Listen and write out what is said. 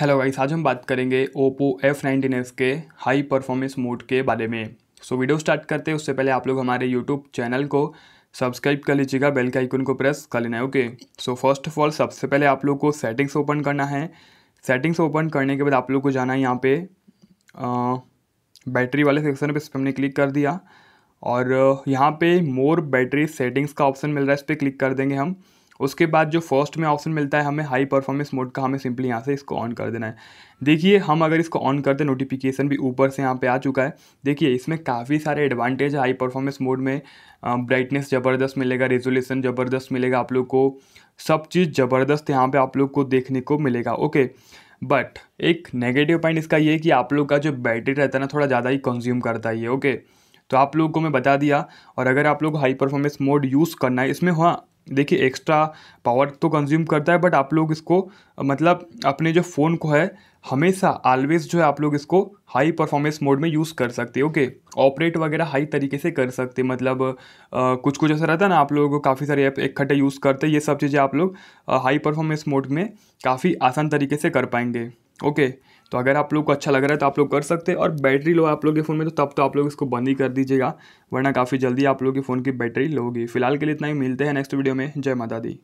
hello guys आज हम बात करेंगे ओप्पो एफ नाइनटीन एफ के हाई परफॉर्मेंस मोड के बारे में सो so, वीडियो स्टार्ट करते हैं उससे पहले आप लोग हमारे यूट्यूब चैनल को सब्सक्राइब कर लीजिएगा बेल के आइकन को प्रेस कर लेना है okay so first of all सबसे पहले आप लोग को सेटिंग्स ओपन करना है सेटिंग्स ओपन करने के बाद आप लोग को जाना है यहाँ पर बैटरी वाले सेक्शन पर हमने क्लिक कर दिया और यहाँ पे मोर बैटरी सेटिंग्स का ऑप्शन मिल रहा है इस पर क्लिक कर देंगे हम उसके बाद जो फर्स्ट में ऑप्शन मिलता है हमें हाई परफॉर्मेंस मोड का हमें सिंपली यहाँ से इसको ऑन कर देना है देखिए हम अगर इसको ऑन करते नोटिफिकेशन भी ऊपर से यहाँ पे आ चुका है देखिए इसमें काफ़ी सारे एडवांटेज है हाई परफॉर्मेंस मोड में ब्राइटनेस ज़बरदस्त मिलेगा रेजोल्यूशन ज़बरदस्त मिलेगा आप लोग को सब चीज़ ज़बरदस्त यहाँ पर आप लोग को देखने को मिलेगा ओके बट एक नेगेटिव पॉइंट इसका ये कि आप लोग का जो बैटरी रहता है ना थोड़ा ज़्यादा ही कंज्यूम करता है ये ओके तो आप लोगों को मैं बता दिया और अगर आप लोग हाई परफॉर्मेंस मोड यूज़ करना है इसमें हाँ देखिए एक्स्ट्रा पावर तो कंज्यूम करता है बट आप लोग इसको मतलब अपने जो फ़ोन को है हमेशा ऑलवेज जो है आप लोग इसको हाई परफॉर्मेंस मोड में यूज़ कर सकते ओके ऑपरेट वगैरह हाई तरीके से कर सकते मतलब आ, कुछ कुछ ऐसा रहता है ना आप लोग काफ़ी सारे ऐप इकट्ठे यूज़ करते ये सब चीज़ें आप लोग हाई परफॉर्मेंस मोड में काफ़ी आसान तरीके से कर पाएंगे ओके तो अगर आप लोग को अच्छा लग रहा है तो आप लोग कर सकते हैं और बैटरी लो आप लोग के फ़ोन में तो तब तो आप लोग इसको बंद ही कर दीजिएगा वरना काफ़ी जल्दी आप लोग के फ़ोन की बैटरी लो होगी फिलहाल के लिए इतना ही मिलते हैं नेक्स्ट वीडियो में जय माता दी